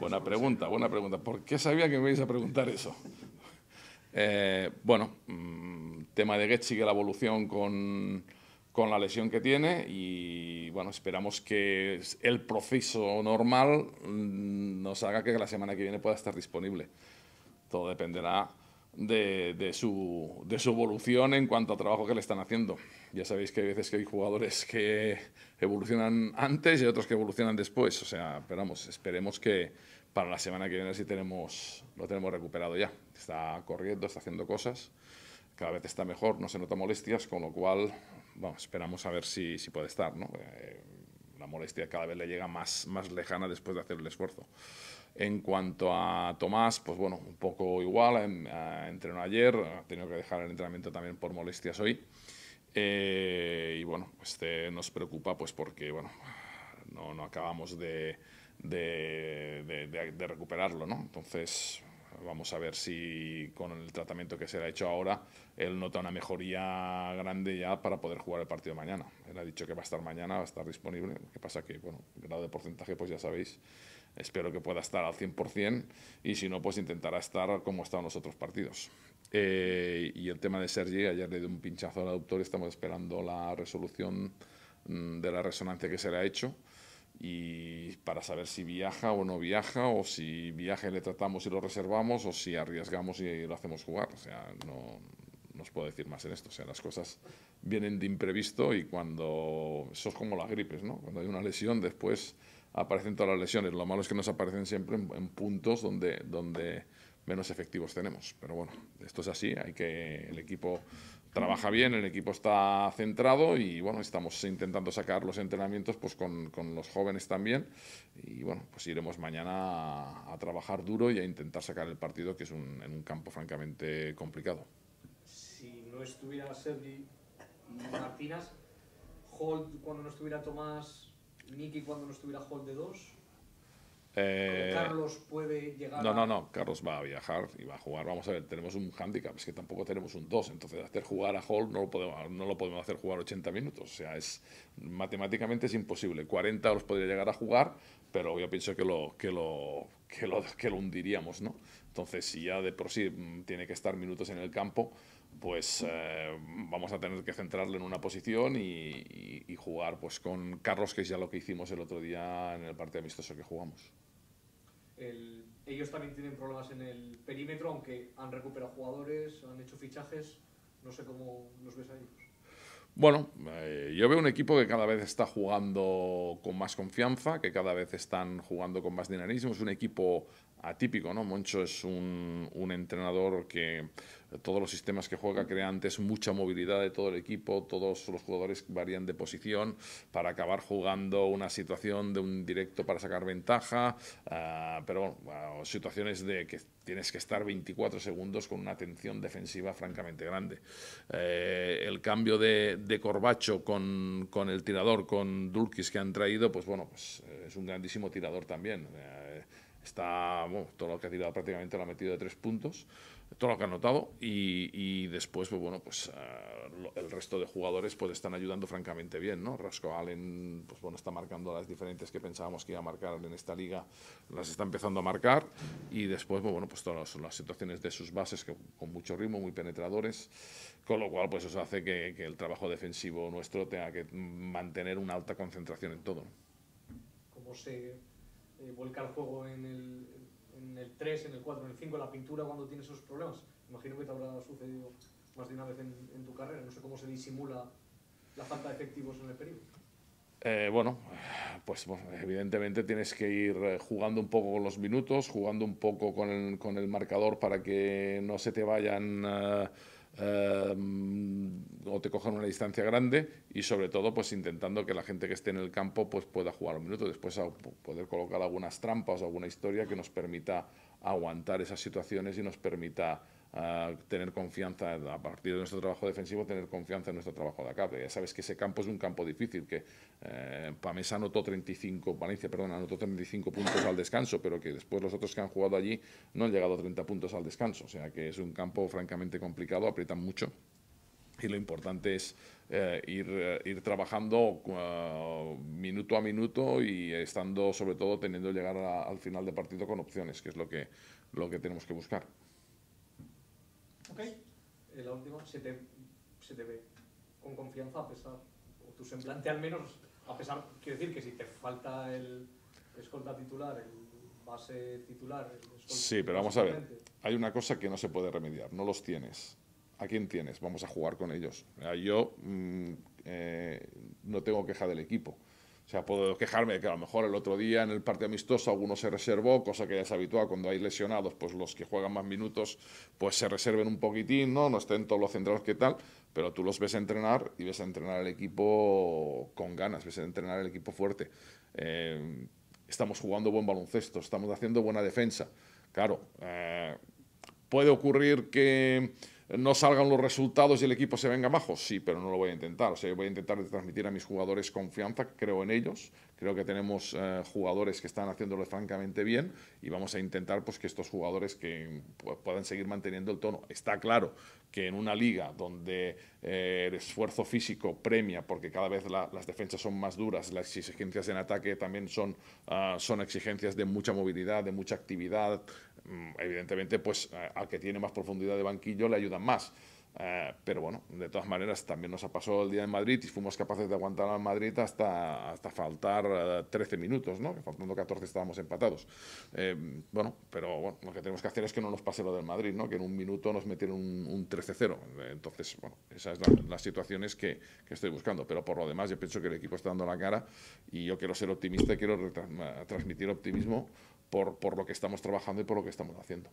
Buena pregunta, buena pregunta. ¿Por qué sabía que me ibais a preguntar eso? Eh, bueno, mm, tema de Getz sigue la evolución con, con, la lesión que tiene y bueno, esperamos que el proceso normal mm, nos haga que la semana que viene pueda estar disponible. Todo dependerá de, su, evolución en cuanto al trabajo que le están haciendo. Ya sabéis que hay veces que hay jugadores que evolucionan antes y otros que evolucionan después. O sea, esperemos que para la semana que viene sí tenemos, lo tenemos recuperado ya. Está corriendo, está haciendo cosas, cada vez está mejor, no se nota molestias, con lo cual esperamos a ver si, si puede estar. ¿no? Eh, la molestia cada vez le llega más, más lejana después de hacer el esfuerzo. En cuanto a Tomás, pues bueno, un poco igual, em, eh, entrenó ayer, ha tenido que dejar el entrenamiento también por molestias hoy. Eh, y bueno, este nos preocupa pues porque bueno, no, acabamos de, recuperarlo, ¿no? Entonces vamos a ver si con el tratamiento que se le ha hecho ahora él nota una mejoría grande ya para poder jugar el partido mañana. Él ha dicho que va a estar mañana, va a estar disponible. Lo que pasa que, bueno, grado de porcentaje pues ya sabéis Espero que pueda estar al 100% y si no, pues intentará estar como están los otros partidos. Eh, y el tema de Sergi, ayer le dio un pinchazo al aductor, estamos esperando la resolución mm, de la resonancia que se le ha hecho y para saber si viaja o no viaja, o si viaje le tratamos y lo reservamos, o si arriesgamos y lo hacemos jugar. O sea, no, no os puedo decir más en esto. O sea, las cosas vienen de imprevisto y cuando. Eso es como las gripes, ¿no? Cuando hay una lesión, después aparecen todas las lesiones. Lo malo es que nos aparecen siempre en, puntos donde, menos efectivos tenemos. Pero bueno, esto es así. Hay que. El equipo trabaja bien, el equipo está centrado y bueno, estamos intentando sacar los entrenamientos pues con, los jóvenes también y bueno, pues iremos mañana a, trabajar duro y a intentar sacar el partido que es en un campo francamente complicado estuviera Sergi Martínez, Holt cuando no estuviera Tomás, Nicky cuando no estuviera Holt de dos Eh, Carlos puede llegar. No, no, no. Carlos va a viajar y va a jugar. Vamos a ver, tenemos un handicap. Es que tampoco tenemos un dos Entonces, hacer jugar a Hall no lo, podemos, no lo podemos hacer jugar 80 minutos. O sea, es matemáticamente es imposible. 40 los podría llegar a jugar, pero yo pienso que lo, que lo, que lo, que lo hundiríamos, ¿no? Entonces, si ya de por sí mm, tiene que estar minutos en el campo, pues eh, vamos a tener que centrarlo en una posición y, jugar pues con carros que es ya lo que hicimos el otro día en el partido amistoso que jugamos. El, ellos también tienen problemas en el perímetro, aunque han recuperado jugadores, han hecho fichajes. No sé cómo los ves a bueno, eh, yo veo un equipo que cada vez está jugando con más confianza, que cada vez están jugando con más dinamismo. Es un equipo atípico, ¿no? Moncho es un, un entrenador que todos los sistemas que juega creantes antes mucha movilidad de todo el equipo, todos los jugadores varían de posición para acabar jugando una situación de un directo para sacar ventaja, ah, pero bueno, ah, situaciones de que tienes que estar 24 segundos con una tensión defensiva francamente grande. Eh, el cambio de, de Corbacho con, con, el tirador, con Dulkis que han traído, pues bueno, pues, eh, es un grandísimo tirador también. Eh, está, bueno, todo lo que ha tirado prácticamente lo ha metido de tres puntos todo lo que ha notado y, después, pues, bueno, pues ah, el resto de jugadores pues están ayudando francamente bien, ¿no? Rasco Allen, pues bueno, está marcando las diferentes que pensábamos que iba a marcar en esta liga, las está empezando a marcar y después, pues, bueno, pues todas las situaciones de sus bases que, con mucho ritmo, muy penetradores, con lo cual pues eso hace que, el trabajo defensivo nuestro tenga que mantener una alta concentración en todo. ¿Cómo se eh, vuelca el juego en el en el 3, en el 4, en el 5, la pintura cuando tienes esos problemas. Imagino que te habrá sucedido más de una vez en, tu carrera. No sé cómo se disimula la falta de efectivos en el periodo. Eh, bueno, pues evidentemente tienes que ir eh, jugando un poco con los minutos, jugando un poco con el, con el marcador para que no se te vayan... Eh, Em, o te cojan una distancia grande y sobre todo pues intentando que la gente que esté en el campo pues pueda jugar un minuto después a poder colocar algunas trampas o alguna historia que nos permita aguantar esas situaciones y nos permita ah, tener confianza, a partir de nuestro trabajo defensivo, tener confianza en nuestro trabajo de acá. Ya sabes que ese campo es un campo difícil, que eh, Pamesa anotó 35, Valencia, perdón, anotó 35 puntos al descanso, pero que después los otros que han jugado allí no han llegado a 30 puntos al descanso. O sea que es un campo francamente complicado, aprietan mucho y lo importante es eh, eh, ir, trabajando eh, minuto a minuto y estando, sobre todo, teniendo llegar al final de partido con opciones, que es lo que, lo que tenemos que buscar. Ok. La última, se te, ve con confianza a pesar, o tu semblante al menos, a pesar, quiero decir que si te falta el escolta titular, el base titular... El sí, pero vamos a ver, hay una cosa que no se puede remediar, no los tienes. ¿a quién tienes? Vamos a jugar con ellos. Yo mm, eh, no tengo queja del equipo. O sea, puedo quejarme de que a lo mejor el otro día en el partido amistoso alguno se reservó, cosa que ya es habitual cuando hay lesionados, pues los que juegan más minutos pues se reserven un poquitín, ¿no? No estén todos los centrados que tal, pero tú los ves entrenar y ves entrenar el equipo con ganas, ves entrenar el equipo fuerte. Eh, estamos jugando buen baloncesto, estamos haciendo buena defensa. Claro, eh, puede ocurrir que no salgan los resultados y el equipo se venga abajo? Sí, pero no lo voy a intentar. O sea, yo voy a intentar transmitir a mis jugadores confianza, creo en ellos, creo que tenemos eh, jugadores que están haciéndolo francamente bien y vamos a intentar pues, que estos jugadores que puedan seguir manteniendo el tono. Está claro que en una liga donde eh, el esfuerzo físico premia porque cada vez las defensas son más duras, las exigencias en ataque también son, ah, son exigencias de mucha movilidad, de mucha actividad. Mm, evidentemente, pues al que tiene más profundidad de banquillo le ayudan más. Eh, pero bueno, de todas maneras también nos ha pasado el día en Madrid y fuimos capaces de aguantar a Madrid hasta, hasta faltar 13 eh, minutos, ¿no? que faltando 14 estábamos empatados. Eh, bueno, pero lo que tenemos que hacer es que no nos pase lo del Madrid, ¿no? que en un minuto nos metieron un, 13-0. Entonces, bueno, esas son las situaciones que, que, estoy buscando. Pero por lo demás, yo pienso que el equipo está dando la cara y yo quiero ser optimista y quiero transmitir optimismo por, por lo que estamos trabajando y por lo que estamos haciendo.